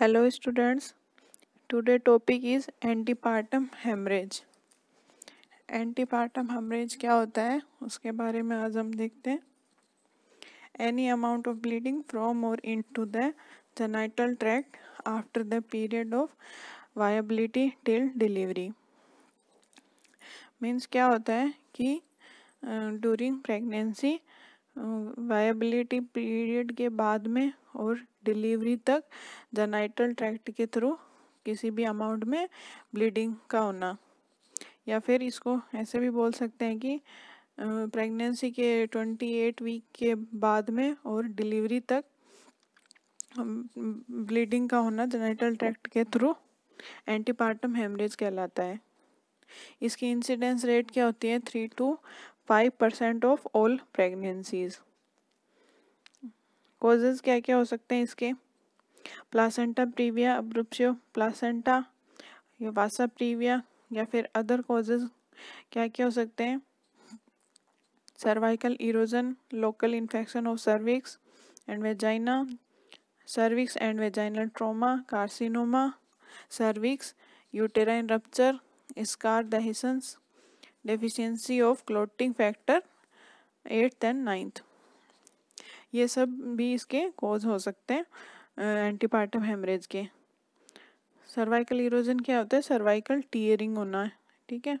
Hello students today topic is antepartum haemorrhage antepartum haemorrhage क्या होता है उसके बारे में आज हम देखते हैं any amount of bleeding from और into the genital tract after the period of viability till delivery means क्या होता है कि ड्यूरिंग प्रेगनेंसी वायबिलिटी पीरियड के बाद में और डिलीवरी तक जनाइटल ट्रैक्ट के थ्रू किसी भी अमाउंट में ब्लीडिंग का होना या फिर इसको ऐसे भी बोल सकते हैं कि प्रेगनेंसी के 28 वीक के बाद में और डिलीवरी तक ब्लीडिंग का होना जेनाइटल ट्रैक्ट के थ्रू एंटीपार्टम हेमरेज कहलाता है इसकी इंसिडेंस रेट क्या होती है three to five percent of all pregnancies causes क्या क्या हो सकते हैं इसके प्लासेंटा प्रीविया अब्रुप्सियो प्लासेंटा या वासा प्रीविया या फिर अदर कॉजेज क्या क्या हो सकते हैं cervical erosion local infection of cervix and vagina cervix and vaginal trauma carcinoma cervix uterine rupture scar dehiscence deficiency of clotting factor eighth and ninth ये सब भी इसके कॉज हो सकते हैं एंटीपार्टम हेमरेज के सर्वाइकल इरोजन क्या होता है सर्वाइकल टीयरिंग होना है ठीक है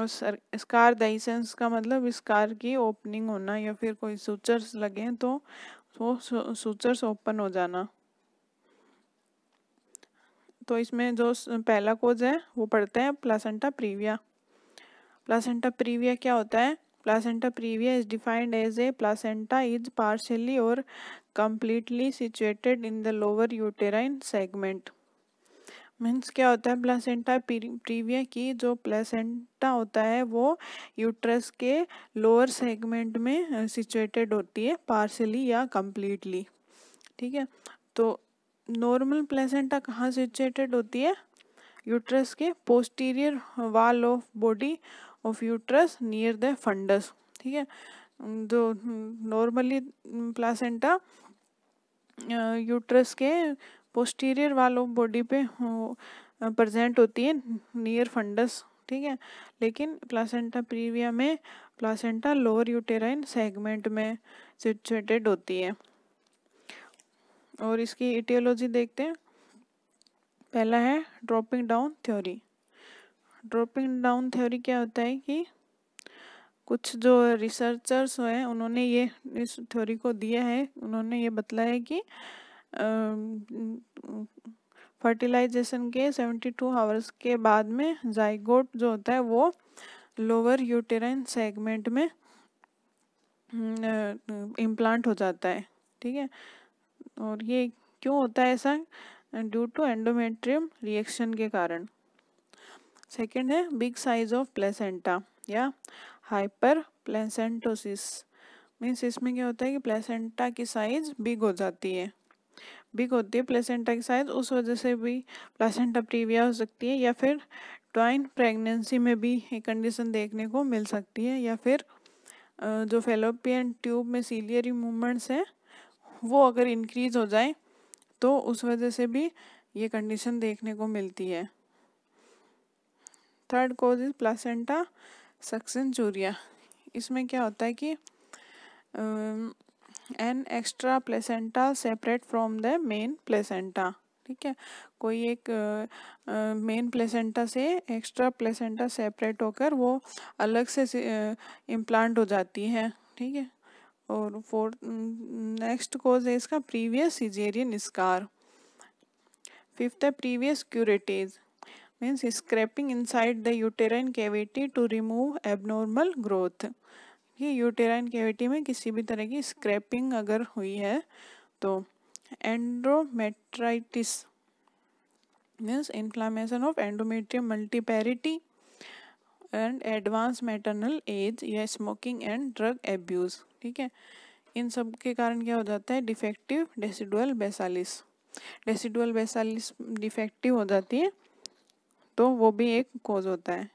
और सर स्कार दाइसेंस का मतलब स्कार की ओपनिंग होना या फिर कोई सूचर्स लगे तो वो सूचर्स ओपन हो जाना तो इसमें जो पहला कोज है वो पढ़ते हैं प्लासेंटा प्रीविया प्लासेंटा प्रीविया क्या होता है Placenta previa is defined as a placenta is partially or completely situated in the lower uterine segment. Means क्या होता है प्लेसेंटा प्रीविया की जो प्लेसेंटा होता है वो यूट्रस के लोअर सेगमेंट में सिचुएटेड होती है पार्शली या कम्प्लीटली ठीक है तो नॉर्मल प्लेसेंटा कहाँ सिचुएटेड होती है यूट्रस के posterior wall of body of uterus near the fundus ठीक है जो नॉर्मली प्लासेंटा यूट्रस के पोस्टीरियर वाल ऑफ बॉडी पे प्रजेंट होती है नियर फंडस ठीक है लेकिन प्लासेंटा प्रीविया में प्लासेंटा लोअर यूटेराइन सेगमेंट में सिचुएटेड होती है और इसकी इटियोलॉजी देखते हैं पहला है dropping down theory dropping down theory क्या होता है कि कुछ जो रिसर्चर्स हैं उन्होंने ये इस थ्योरी को दिया है उन्होंने ये बतलाया कि फर्टिलाइजेशन के 72 टू आवर्स के बाद में जाइगोट जो होता है वो लोअर यूटेराइन सेगमेंट में हम्म, इम्प्लांट हो जाता है ठीक है और ये क्यों होता है ऐसा ड्यू टू एंडोमेट्रियम रिएक्शन के कारण सेकेंड है बिग साइज ऑफ प्लेसेंटा या हाइपर प्लेसेंटोसिस मीन्स इसमें क्या होता है कि प्लेसेंटा की साइज बिग हो जाती है बिग होती है प्लेसेंटा की साइज उस वजह से भी प्लेसेंटा प्रीविया हो सकती है या फिर ट्वाइन प्रेगनेंसी में भी ये कंडीशन देखने को मिल सकती है या फिर जो फेलोपियन ट्यूब में सीलियरी मूवमेंट्स हैं वो अगर इंक्रीज हो जाए तो उस वजह से भी ये कंडीशन देखने को मिलती है third cause is placenta succenturiata इसमें क्या होता है कि an extra placenta separate from the main placenta ठीक है कोई एक मेन uh, प्लेसेंटा uh, से एक्स्ट्रा प्लेसेंटा सेपरेट होकर वो अलग से इम्प्लांट uh, हो जाती है ठीक है और फोर्थ नेक्स्ट कोज है इसका प्रीवियस सीजेरियन स्कार फिफ्थ है previous curettage means scraping inside the uterine cavity to remove abnormal growth कि यूटेराइन कैविटी में किसी भी तरह की स्क्रैपिंग अगर हुई है तो endometritis means inflammation of endometrium multiparity and advance maternal age या स्मोकिंग एंड ड्रग एब्यूज ठीक है इन सब के कारण क्या हो जाता है defective decidual basalis decidual basalis defective हो जाती है तो वो भी एक कोज होता है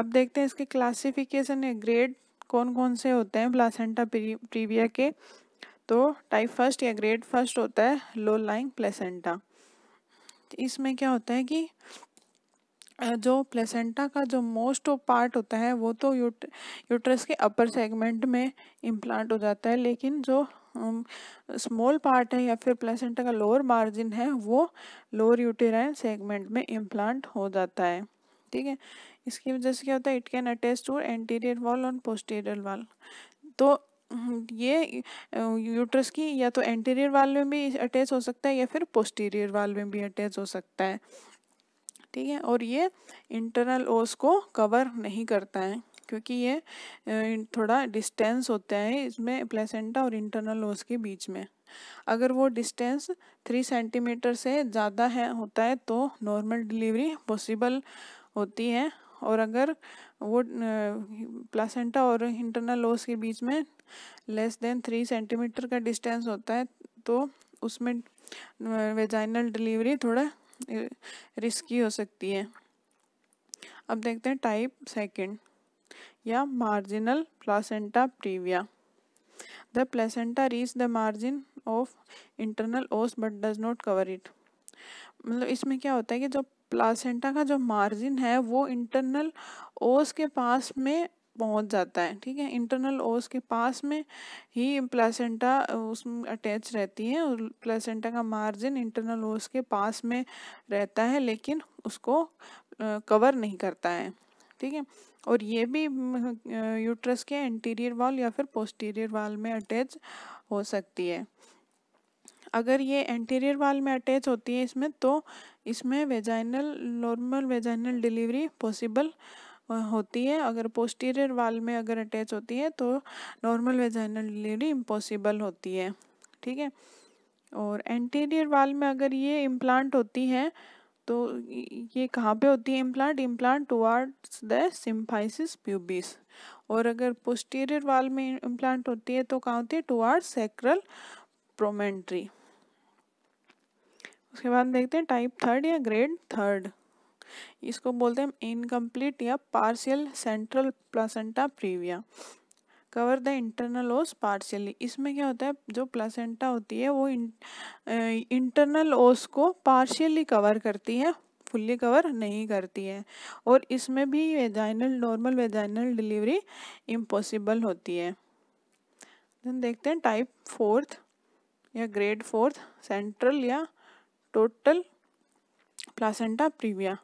अब देखते हैं इसके क्लासिफिकेशन या ग्रेड कौन कौन से होते हैं प्लासेंटा प्रीविया के तो टाइप फर्स्ट या ग्रेड फर्स्ट होता है लो लाइंग प्लेसेंटा इसमें क्या होता है कि जो प्लेसेंटा का जो मोस्ट ऑफ पार्ट होता है वो तो यूट यूट्रस के अपर सेगमेंट में इम्प्लांट हो जाता है लेकिन जो स्मॉल पार्ट है या फिर प्लेसेंटा का लोअर मार्जिन है वो लोअर यूटेराइन सेगमेंट में इम्प्लांट हो जाता है ठीक है इसकी वजह से क्या होता है it can attach to anterior wall और पोस्टीरियर वॉल तो हम्म, ये यूट्रस की या तो एंटीरियर वाल में भी अटैच हो सकता है या फिर पोस्टीरियर वाल में भी अटैच हो सकता है ठीक है और ये इंटरनल ओस को कवर नहीं करता है क्योंकि ये थोड़ा डिस्टेंस होता है इसमें प्लेसेंटा और इंटरनल होस के बीच में अगर वो डिस्टेंस थ्री सेंटीमीटर से ज़्यादा है होता है तो नॉर्मल डिलीवरी पॉसिबल होती है और अगर वो प्लासेंटा और इंटरनल लॉस के बीच में लेस देन थ्री सेंटीमीटर का डिस्टेंस होता है तो उसमें वेजाइनल डिलीवरी थोड़ा रिस्की हो सकती है अब देखते हैं टाइप सेकंड या marginal placenta praevia the placenta reaches the margin of internal os but does not cover it मतलब इसमें क्या होता है कि जो प्लासेंटा का जो मार्जिन है वो इंटरनल ओस के पास में पहुंच जाता है ठीक है इंटरनल ओस के पास में ही प्लेसेंटा उसमें अटैच रहती है प्लेसेंटा का मार्जिन इंटरनल ओस के पास में रहता है लेकिन उसको कवर नहीं करता है ठीक है और ये भी यूट्रस के एंटीरियर वाल या फिर पोस्टीरियर वाल में अटैच हो सकती है अगर ये एंटीरियर वाल में अटैच होती है इसमें तो इसमें vaginal normal vaginal delivery possible होती है अगर पोस्टीरियर वाल में अगर अटैच होती है तो नॉर्मल वेजाइनल डिलीवरी इम्पॉसिबल होती है ठीक है और एंटीरियर वाल में अगर ये इम्प्लांट होती है तो ये कहाँ पे होती है implant implant towards the symphysis pubis और अगर पोस्टीरियर वाल में इम्प्लांट होती है तो कहाँ होती है टुवार्ड सेक्रल प्रोमेंट्री उसके बाद देखते हैं टाइप थर्ड या ग्रेड थर्ड इसको बोलते हैं इनकम्प्लीट या partial central placenta praevia cover the internal os partially इसमें क्या होता है जो प्लासेंटा होती है वो इंटरनल ओस को पार्शियली कवर करती है फुल्ली कवर नहीं करती है और इसमें भी vaginal normal vaginal delivery impossible होती है देन देखते हैं टाइप फोर्थ या ग्रेड फोर्थ सेंट्रल या टोटल प्लासेंटा प्रीविया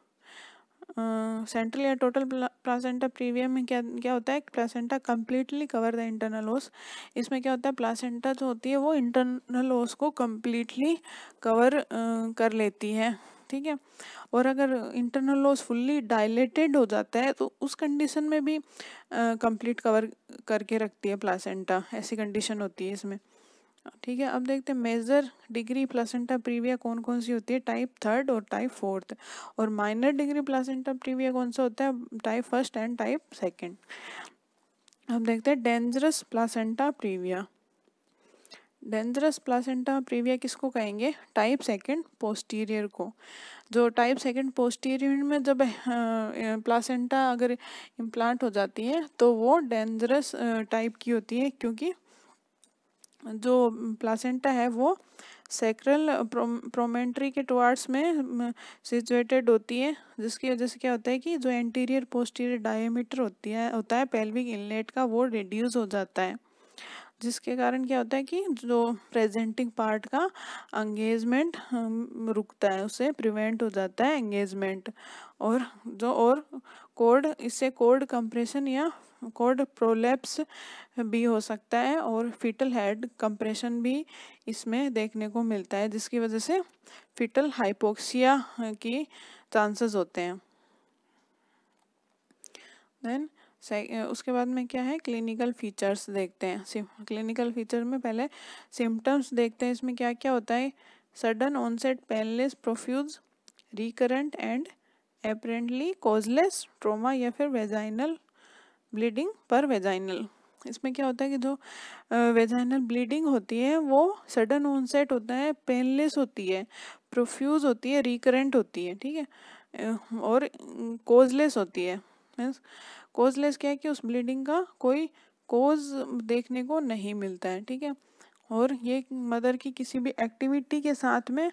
सेंट्रल या टोटल प्लासेंटा प्रीवियम में क्या क्या होता है placenta completely cover the internal os इसमें क्या होता है प्लासेंटा जो होती है वो इंटरनल ओस को कम्प्लीटली कवर कर लेती है ठीक है और अगर इंटरनल लॉस फुल्ली डायलेटेड हो जाता है तो उस कंडीशन में भी कंप्लीट कवर करके रखती है प्लासेंटा ऐसी कंडीशन होती है इसमें ठीक है अब देखते हैं मेजर डिग्री प्लासेंटा प्रीविया कौन कौन सी होती है टाइप थर्ड और टाइप फोर्थ और माइनर डिग्री प्लासेंटा प्रीविया कौन सा होता है type first and type second अब देखते हैं dangerous placenta praevia dangerous placenta praevia किसको कहेंगे टाइप सेकंड पोस्टीरियर को जो टाइप सेकंड पोस्टीरियर में जब प्लासेंटा अगर इम्प्लांट हो जाती है तो वो डेंजरस टाइप की होती है क्योंकि जो प्लासेंटा है वो सेक्रल प्रोमेंट्री के टुवार्ड्स में सिचुएटेड होती है जिसकी वजह से क्या होता है कि जो एंटीरियर पोस्टीरियर डायमीटर होती है होता है पेल्विक इनलेट का वो रिड्यूस हो जाता है जिसके कारण क्या होता है कि जो प्रेजेंटिंग पार्ट का एंगेजमेंट रुकता है उसे प्रिवेंट हो जाता है एंगेजमेंट और जो और कोड इससे कोड कंप्रेशन या कोड प्रोलेप्स भी हो सकता है और फिटल हेड कंप्रेशन भी इसमें देखने को मिलता है जिसकी वजह से फिटल हाइपोक्सिया की चांसेस होते हैं देन उसके बाद में क्या है क्लिनिकल फीचर्स देखते हैं क्लिनिकल फीचर में पहले सिम्टम्स देखते हैं इसमें क्या क्या होता है sudden onset painless profuse recurrent and apparently causeless trauma या फिर वेजाइनल ब्लीडिंग पर वेजाइनल इसमें क्या होता है कि जो वेजाइनल ब्लीडिंग होती है वो सडन ऑनसेट होता है पेनलेस होती है प्रोफ्यूज होती है रिकरेंट होती है ठीक है और कोजलेस होती है मीन्स कोजलेस क्या है कि उस ब्लीडिंग का कोई कोज देखने को नहीं मिलता है ठीक है और ये मदर की किसी भी एक्टिविटी के साथ में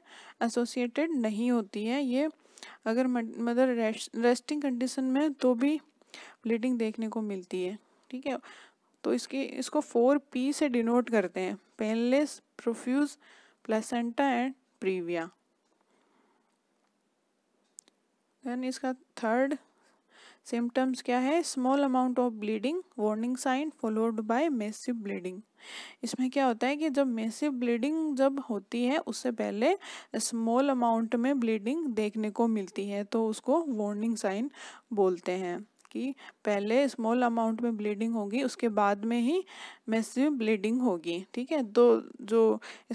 एसोसिएटेड नहीं होती है ये अगर मदर रेस्टिंग कंडीशन में तो भी ब्लीडिंग देखने को मिलती है ठीक है तो इसकी इसको फोर पी से डिनोट करते हैं painless profuse placenta and praevia then इसका थर्ड सिम्टम्स क्या है small amount of bleeding warning sign followed by massive bleeding इसमें क्या होता है कि जब मेसिव ब्लीडिंग जब होती है उससे पहले स्मॉल अमाउंट में ब्लीडिंग देखने को मिलती है तो उसको वार्निंग साइन बोलते हैं कि पहले स्मॉल अमाउंट में ब्लीडिंग होगी उसके बाद में ही मैसिव ब्लीडिंग होगी ठीक है तो जो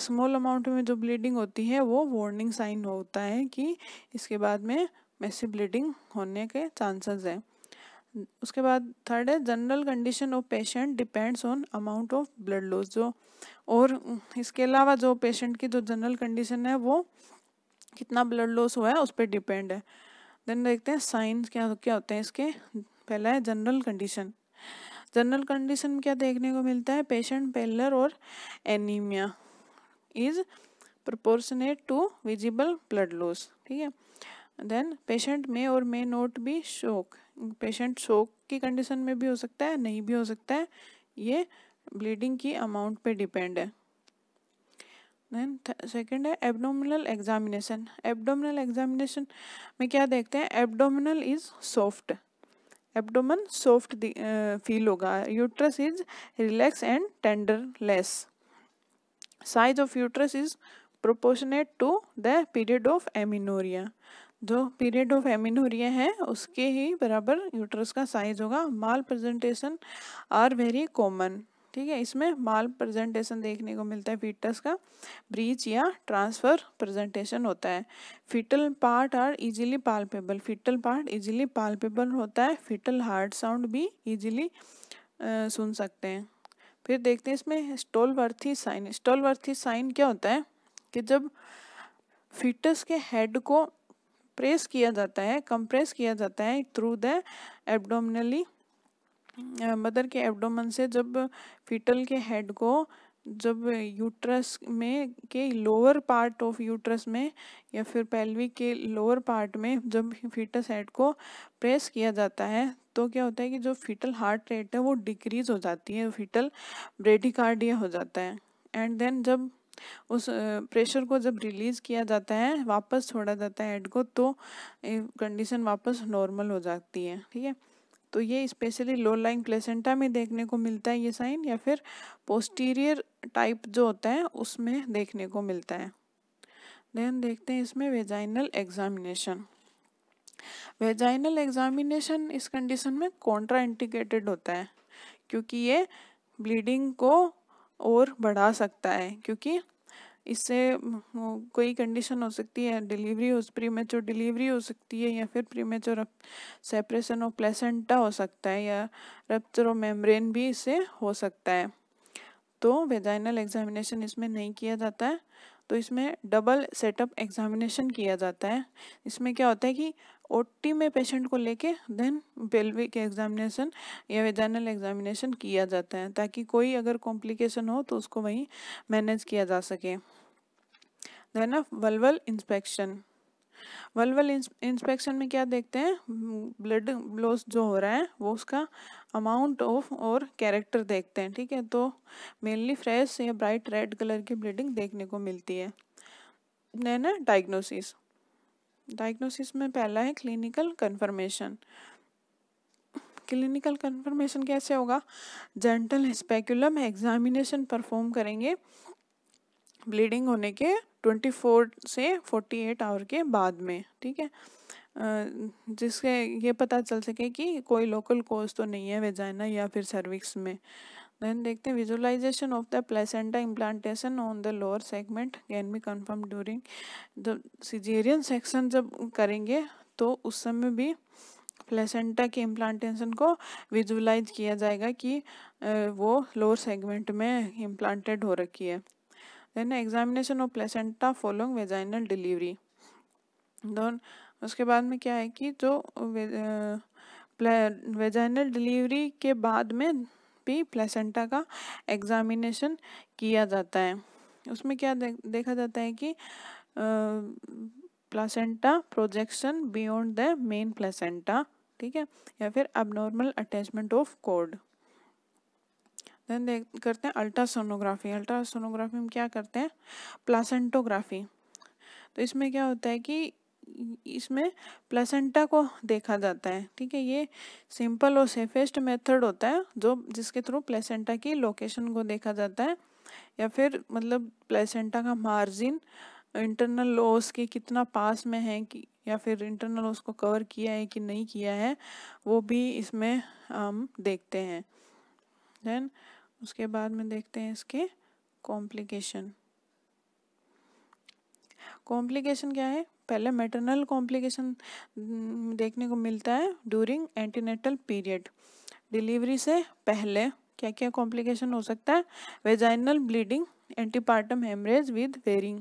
स्मॉल अमाउंट में जो ब्लीडिंग होती है वो वार्निंग साइन होता है कि इसके बाद में मैसी ब्लीडिंग होने के चांसेस हैं उसके बाद थर्ड है general condition of patient depends on amount of blood loss जो और इसके अलावा जो पेशेंट की जो जनरल कंडीशन है वो कितना ब्लड लॉस हुआ है उस पर डिपेंड है देन देखते हैं साइंस क्या क्या होते हैं इसके पहला है जनरल कंडीशन जनरल कंडीशन में क्या देखने को मिलता है पेशेंट पेलर और anaemia is proportionate to visible blood loss ठीक है देन पेशेंट में और मे नोट भी शोक पेशेंट शोक की कंडीशन में भी हो सकता है नहीं भी हो सकता है ये ब्लीडिंग की अमाउंट पे डिपेंड है देन सेकेंड है एबडोमिनल एग्जामिनेशन एबडोमिनल एग्जामिनेशन में क्या देखते हैं abdominal is soft abdomen soft feel होगा uterus is relax and tender less size of uterus is proportionate to the period of amenorrhoea जो पीरियड ऑफ एमिनोरिया है उसके ही बराबर यूट्रस का साइज होगा malpresentation are very common ठीक है इसमें माल प्रेजेंटेशन देखने को मिलता है फीटस का ब्रीच या ट्रांसफर प्रेजेंटेशन होता है fetal part are easily palpable fetal part easily palpable होता है फीटल हार्ट साउंड भी इजीली सुन सकते हैं फिर देखते हैं इसमें स्टोलवर्थी साइन स्टोलवर्थी साइन क्या होता है कि जब फीटस के हेड को प्रेस किया जाता है कंप्रेस किया जाता है थ्रू द एब्डोमिनली मदर के एब्डोमन से जब फीटल के हेड को जब यूट्रस में के लोअर पार्ट ऑफ यूट्रस में या फिर पैल्वी के लोअर पार्ट में जब फीटस हेड को प्रेस किया जाता है तो क्या होता है कि जो फीटल हार्ट रेट है वो डिक्रीज हो जाती है फीटल ब्रेडिकार्डिया हो जाता है एंड देन जब उस प्रेशर को जब रिलीज़ किया जाता है वापस छोड़ा जाता है हेड को तो कंडीशन वापस नॉर्मल हो जाती है ठीक है तो ये स्पेशली लो लाइन प्लेसेंटा में देखने को मिलता है ये साइन या फिर पोस्टीरियर टाइप जो होता है उसमें देखने को मिलता है देन देखते हैं इसमें वेजाइनल एग्जामिनेशन वेजाइनल एग्जामिनेशन इस कंडीशन में कॉन्ट्रा इंडिकेटेड होता है क्योंकि ये ब्लीडिंग को और बढ़ा सकता है क्योंकि इससे कोई कंडीशन हो सकती है डिलीवरी हो प्री डिलीवरी हो सकती है या फिर प्री सेपरेशन ऑफ प्लेसेंटा हो सकता है या रप्चर मेम्ब्रेन भी इससे हो सकता है तो वेजाइनल एग्जामिनेशन इसमें नहीं किया जाता है तो इसमें डबल सेटअप एग्जामिनेशन किया जाता है इसमें क्या होता है कि ओटी में पेशेंट को लेके देन पेल्विक एग्जामिनेशन या वेजाइनल एग्जामिनेशन किया जाता है ताकि कोई अगर कॉम्प्लिकेशन हो तो उसको वहीं मैनेज किया जा सके then of vulval inspection vulval inspection में क्या देखते हैं ब्लड लॉस जो हो रहा है वो उसका अमाउंट ऑफ और कैरेक्टर देखते हैं ठीक है तो मेनली फ्रेश या ब्राइट रेड कलर की ब्लीडिंग देखने को मिलती है डायग्नोसिस डायग्नोसिस में पहला है क्लिनिकल कन्फर्मेशन क्लिनिकल कन्फर्मेशन कैसे होगा जेंटल स्पेकुलम एग्जामिनेशन परफॉर्म करेंगे ब्लीडिंग होने के 24 से 48 आवर के बाद में ठीक है जिससे ये पता चल सके कि कोई लोकल कोज तो नहीं है वेजाइना या फिर सर्विक्स में देन देखते हैं visualisation of the placenta implantation on the lower segment can be confirm during जब सीजेरियन सेक्शन जब करेंगे तो उस समय भी प्लेसेंटा के इम्प्लांटेशन को विजुअलाइज किया जाएगा कि वो लोअर सेगमेंट में इम्प्लांटेड हो रखी है then examination of placenta following vaginal delivery दोन उसके बाद में क्या है कि जो वेजाइनल डिलीवरी के बाद में भी प्लेसेंटा का एग्जामिनेशन किया जाता है उसमें क्या दे, देखा जाता है कि placenta projection beyond the main placenta ठीक है या फिर abnormal attachment of cord then देख करते हैं अल्ट्रासोनोग्राफी अल्ट्रासोनोग्राफी में क्या करते हैं प्लासेंटोग्राफी तो इसमें क्या होता है कि इसमें प्लेसेंटा को देखा जाता है ठीक है ये सिंपल और सेफेस्ट मेथड होता है जो जिसके थ्रू प्लेसेंटा की लोकेशन को देखा जाता है या फिर मतलब प्लेसेंटा का मार्जिन इंटरनल लॉस के कितना पास में है कि या फिर इंटरनल लॉस को कवर किया है कि नहीं किया है वो भी इसमें हम देखते हैं देन उसके बाद में देखते हैं इसके कॉम्प्लिकेशन कॉम्प्लिकेशन क्या है पहले मेटरनल कॉम्प्लिकेशन हम्म, देखने को मिलता है ड्यूरिंग एंटीनेटल पीरियड डिलीवरी से पहले क्या क्या कॉम्प्लिकेशन हो सकता है vaginal bleeding antepartum haemorrhage with varying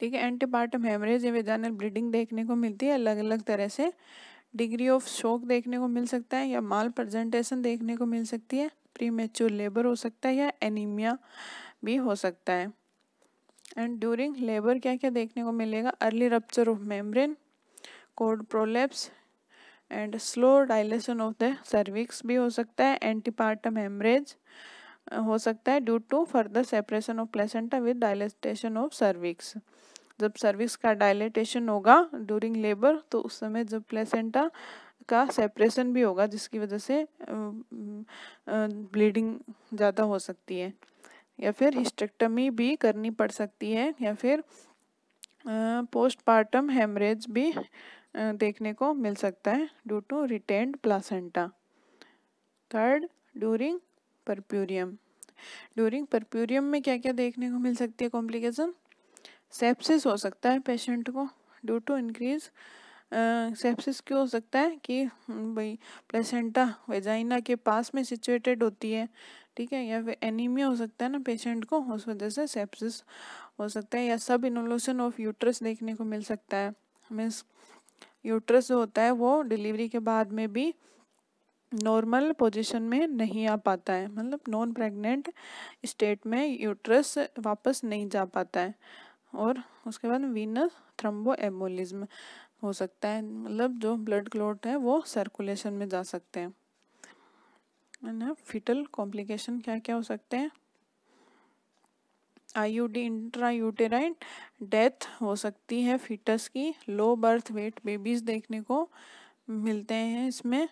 ठीक है एंटीपार्टम हेमरेज या वेजाइनल ब्लीडिंग देखने को मिलती है अलग अलग तरह से डिग्री ऑफ शोक देखने को मिल सकता है या माल प्रजेंटेशन देखने को मिल सकती है प्री मेच्योर लेबर हो सकता है या एनीमिया भी हो सकता है एंड ड्यूरिंग लेबर क्या क्या देखने को मिलेगा early rupture of membrane cord prolapse and slow dilation of the cervix भी हो सकता है एंटीपार्टम हेमरेज हो सकता है due to further separation of placenta with dilatation of cervix जब सर्विक्स का डायलेटेशन होगा ड्यूरिंग लेबर तो उस समय जब प्लेसेंटा का सेपरेशन भी होगा जिसकी वजह से ब्लीडिंग ज़्यादा हो सकती है या फिर हिस्टेक्टमी भी करनी पड़ सकती है या फिर पोस्टपार्टम हेमरेज भी देखने को मिल सकता है due to retained placenta third during puerperium during puerperium में क्या क्या देखने को मिल सकती है कॉम्प्लिकेशन सेप्सिस हो सकता है पेशेंट को ड्यू टू इंक्रीज सेप्सिस क्यों हो सकता है कि भाई प्लेसेंटा वेजाइना के पास में सिचुएटेड होती है ठीक है या फिर एनीमिया हो सकता है ना पेशेंट को उस वजह से सेप्सिस हो सकता है या सब इनोलोशन ऑफ यूट्रस देखने को मिल सकता है मीन्स यूट्रस जो होता है वो डिलीवरी के बाद में भी नॉर्मल पोजीशन में नहीं आ पाता है मतलब नॉन प्रेग्नेंट स्टेट में यूट्रस वापस नहीं जा पाता है और उसके बाद वीनस थ्रम्बो एम्बोलिज्म हो सकता है मतलब जो ब्लड क्लोट है वो सर्कुलेशन में जा सकते हैं ना फिटल कॉम्प्लिकेशन क्या क्या हो सकते हैं आईयूडी यूटेराइट डेथ हो सकती है फीटस की लो बर्थ वेट बेबीज देखने को मिलते हैं इसमें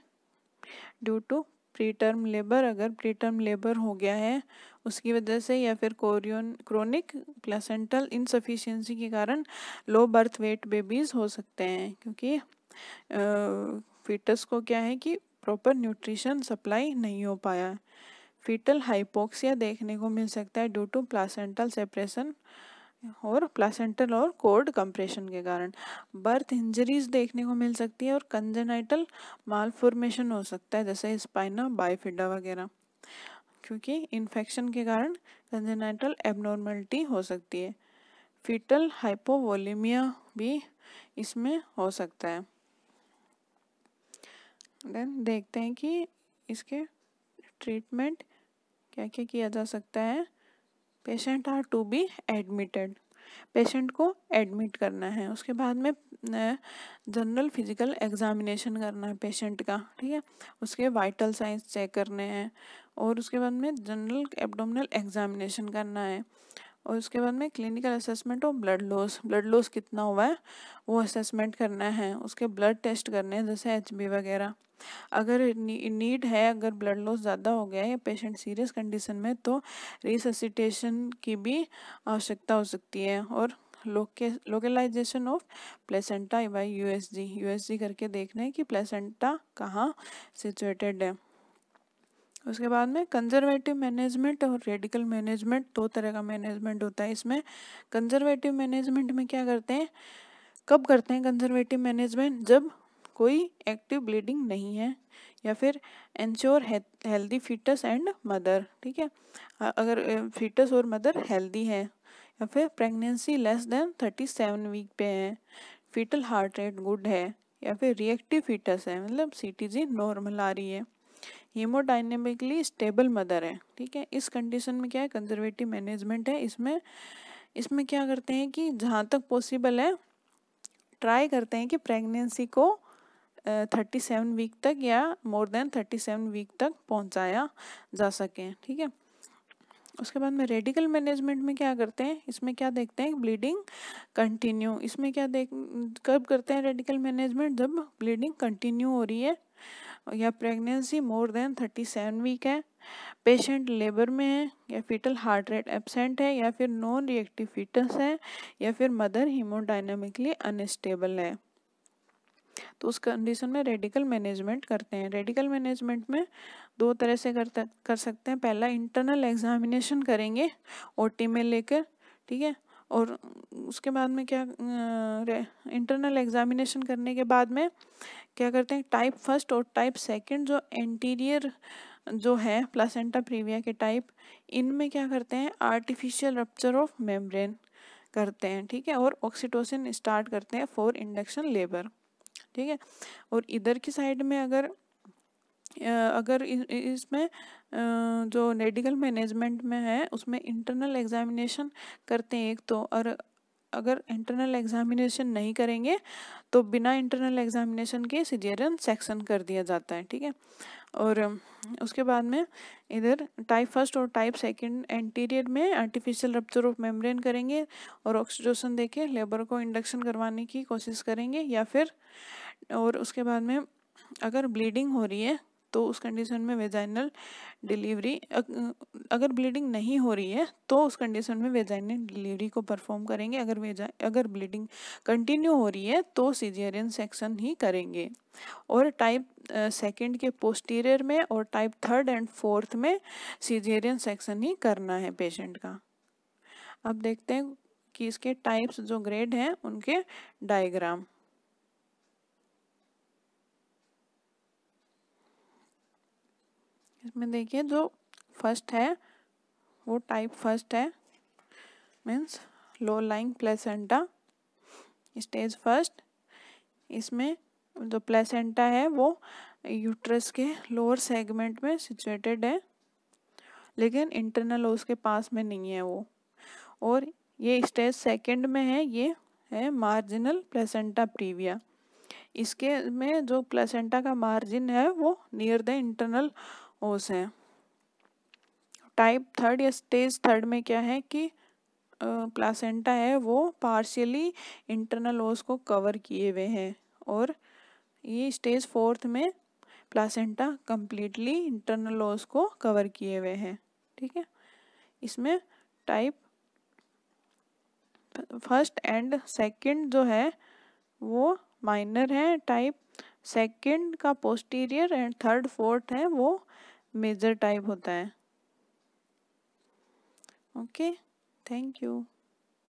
ड्यू टू प्रीटर्म लेबर अगर प्रीटर्म लेबर हो गया है उसकी वजह से या फिर कोरियन क्रोनिक प्लेसेंटल इनसफिशियंसी के कारण लो बर्थ वेट बेबीज हो सकते हैं क्योंकि फीटस को क्या है कि प्रॉपर न्यूट्रिशन सप्लाई नहीं हो पाया फीटल हाइपोक्सिया देखने को मिल सकता है ड्यू टू प्लासेंटल सेप्रेशन और प्लासेंटल और कोड कंप्रेशन के कारण बर्थ इंजरीज देखने को मिल सकती है और कंजेनाइटल मालफॉर्मेशन हो सकता है जैसे स्पाइना बायफिडा वगैरह क्योंकि इन्फेक्शन के कारण कंजेनाइटल एबनॉर्मलिटी हो सकती है फीटल हाइपोवोलीमिया भी इसमें हो सकता है देन देखते हैं कि इसके ट्रीटमेंट क्या क्या किया जा सकता है patient are to be admitted patient को एडमिट करना है उसके बाद में जनरल फिजिकल एग्जामिनेशन करना है पेशेंट का ठीक है उसके वाइटल साइंस चेक करने हैं और उसके बाद में जनरल एब्डोमिनल एग्जामिनेशन करना है और उसके बाद में क्लिनिकल असेसमेंट और ब्लड लॉस ब्लड लॉस कितना हुआ है वो असेसमेंट करना है उसके ब्लड टेस्ट करने हैं जैसे एच वगैरह अगर नीड है अगर ब्लड लॉस ज़्यादा हो गया है या पेशेंट सीरियस कंडीशन में तो रिससिटेशन की भी आवश्यकता हो सकती है और लोके localisation of placenta by USG USG करके देखना है कि प्लेसेंटा कहाँ सिचुएटेड है उसके बाद में कंजर्वेटिव मैनेजमेंट और रेडिकल मैनेजमेंट दो तरह का मैनेजमेंट होता है इसमें कंजर्वेटिव मैनेजमेंट में क्या करते हैं कब करते हैं कंजर्वेटिव मैनेजमेंट जब कोई एक्टिव ब्लीडिंग नहीं है या फिर ensure healthy fetus and mother ठीक है अगर फीटस और मदर हेल्दी है या फिर pregnancy less than thirty seven week पे है फीटल हार्ट रेट गुड है या फिर रिएक्टिव फीटस है मतलब सीटीजी नॉर्मल आ रही है हीमोडाइनेमिकली स्टेबल मदर है ठीक है इस कंडीशन में क्या है कंजर्वेटिव मैनेजमेंट है इसमें इसमें क्या करते हैं कि जहाँ तक पॉसिबल है ट्राई करते हैं कि प्रेगनेंसी को थर्टी सेवन वीक तक या more than thirty seven week तक पहुंचाया जा सके ठीक है उसके बाद में रेडिकल मैनेजमेंट में क्या करते हैं इसमें क्या देखते हैं ब्लीडिंग कंटिन्यू इसमें क्या देख कब करते हैं रेडिकल मैनेजमेंट जब ब्लीडिंग कंटिन्यू हो रही है या pregnancy more than thirty seven week है पेशेंट लेबर में है या फीटल हार्ट रेट एबसेंट है या फिर नॉन रिएक्टिव फीटस है या फिर मदर हीमोडाइनमिकली अनस्टेबल है तो उस कंडीशन में रेडिकल मैनेजमेंट करते हैं रेडिकल मैनेजमेंट में दो तरह से कर कर सकते हैं पहला इंटरनल एग्जामिनेशन करेंगे ओ में लेकर ठीक है और उसके बाद में क्या इंटरनल एग्जामिनेशन करने के बाद में क्या करते हैं टाइप फर्स्ट और टाइप सेकंड जो एंटीरियर जो है प्लासेंटा प्रीविया के टाइप इनमें क्या करते हैं आर्टिफिशियल रप्चर ऑफ मेम्ब्रेन करते हैं ठीक है और ऑक्सीटोसिन स्टार्ट करते हैं फॉर इंडक्शन लेबर ठीक है और इधर की साइड में अगर अगर इसमें जो मेडिकल मैनेजमेंट में है उसमें इंटरनल एग्जामिनेशन करते हैं एक तो और अगर इंटरनल एग्जामिनेशन नहीं करेंगे तो बिना इंटरनल एग्जामिनेशन के सीजेरियन सेक्शन कर दिया जाता है ठीक है और उसके बाद में इधर टाइप फर्स्ट और टाइप सेकंड एंटीरियर में आर्टिफिशियल रप्चर ऑफ मेम्ब्रेन करेंगे और ऑक्सीजोशन देके लेबर को इंडक्शन करवाने की कोशिश करेंगे या फिर और उसके बाद में अगर ब्लीडिंग हो रही है तो उस कंडीशन में वेजाइनल डिलीवरी अगर ब्लीडिंग नहीं हो रही है तो उस कंडीशन में वेजाइनल डिलीवरी को परफॉर्म करेंगे अगर वेजा अगर ब्लीडिंग कंटिन्यू हो रही है तो सीजेरियन सेक्शन ही करेंगे और टाइप सेकंड के पोस्टीरियर में और टाइप थर्ड एंड फोर्थ में सीजेरियन सेक्शन ही करना है पेशेंट का अब देखते हैं कि इसके टाइप्स जो ग्रेड हैं उनके डायग्राम इसमें देखिए जो फर्स्ट है वो टाइप फर्स्ट है means low lying placenta stage first इसमें जो प्लेसेंटा है वो यूट्रस के लोअर सेगमेंट में सिचुएटेड है लेकिन इंटरनल उसके पास में नहीं है वो और ये स्टेज सेकंड में है ये है मार्जिनल प्लेसेंटा प्रीविया इसके में जो प्लेसेंटा का मार्जिन है वो नियर द इंटरनल ओस हैं टाइप थर्ड या स्टेज थर्ड में क्या है कि प्लासेंटा है वो पार्शियली इंटरनल ओस को कवर किए हुए हैं और ये स्टेज फोर्थ में प्लासेंटा कंप्लीटली इंटरनल ओस को कवर किए हुए हैं ठीक है इसमें टाइप फर्स्ट एंड सेकंड जो है वो माइनर है टाइप सेकंड का पोस्टीरियर एंड थर्ड फोर्थ है वो मेजर टाइप होता है ओके थैंक यू